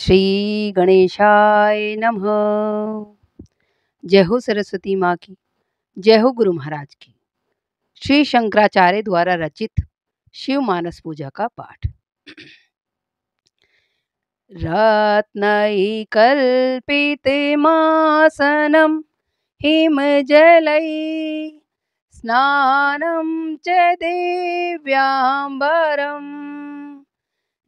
श्री गणेशाय नमः जय हो सरस्वती माँ की जय हो गुरु महाराज की श्री शंकराचार्य द्वारा रचित शिव मानस पूजा का पाठ कल्पित मासनम हिम जलई स्नानम च दिव्यांबरम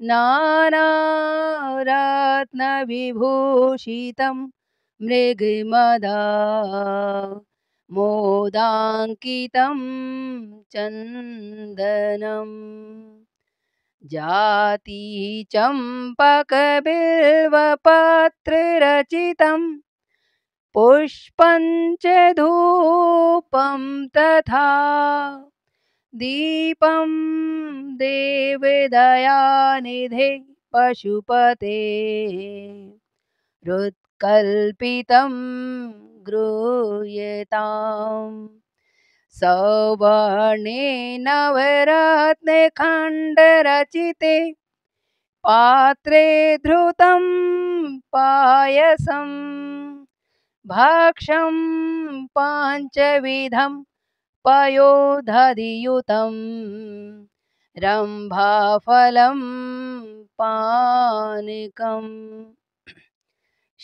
नानारत्नविभूषितं मृगमदा मोदाङ्कितं चन्दनम् जाति चम्पकबिल्वपात्ररचितं पुष्पं च धूपं तथा दीपं दयानिधे पशुपते हृत्कल्पितं गृह्यताम् सवर्णे नवरत्ने पात्रे धृतं पायसं भक्षं पाञ्चविधं पयोधरियुतं रम्भाफलं पानकम्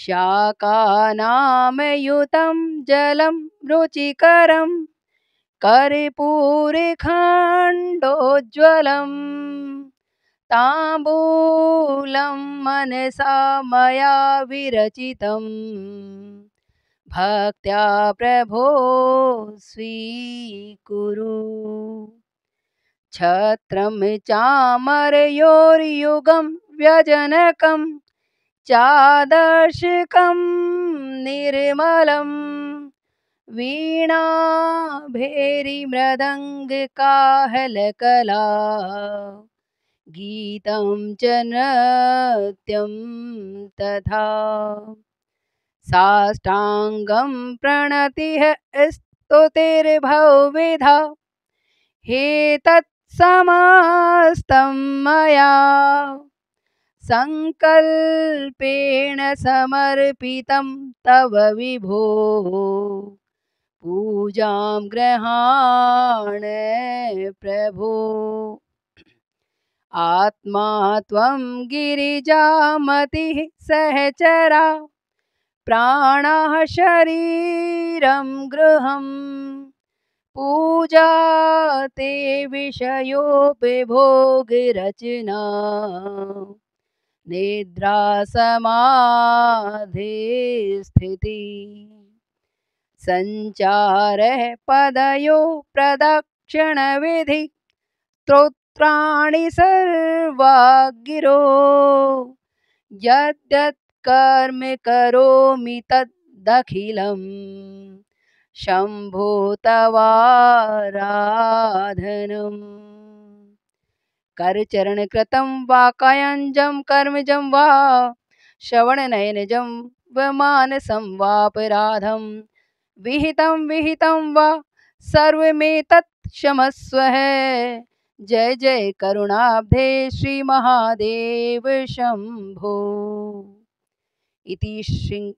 शाकानां युतं जलं रुचिकरं कर्पूरखण्डोज्ज्वलम् ताम्बूलं मनसा मया विरचितम् भक्त्या प्रभो स्वीकुरु छत्रं चामरयोर्युगं व्यजनकं चादर्शकं निर्मलं वीणाभेरिमृदङ्गकाहलकला गीतं च नृत्यं तथा साष्टांगम प्रणति प्रणतिः स्तुतिर्भौविधा हे तत्समास्तं मया सङ्कल्पेण समर्पितं तव विभो पूजां गृहाण प्रभो आत्मा त्वं गिरिजामतिः सहचरा प्राणः शरीरं गृहं पूजा ते विषयोऽपि भोगिरचना निद्रा समाधि स्थिति सञ्चारः पदयो प्रदक्षिणविधि श्रोत्राणि सर्वा गिरो यद्यत् कर्म करोमि तदखिलम् शम्भो तवाराधनम् करचरणकृतं वा कायञ्जं कर्मजं वा श्रवणनयनजं वमानसं वापराधं विहितं विहितं वा सर्वमेतत् क्षमस्व है जय जय करुणाब्धे श्री महादेव शंभो इति शृङ्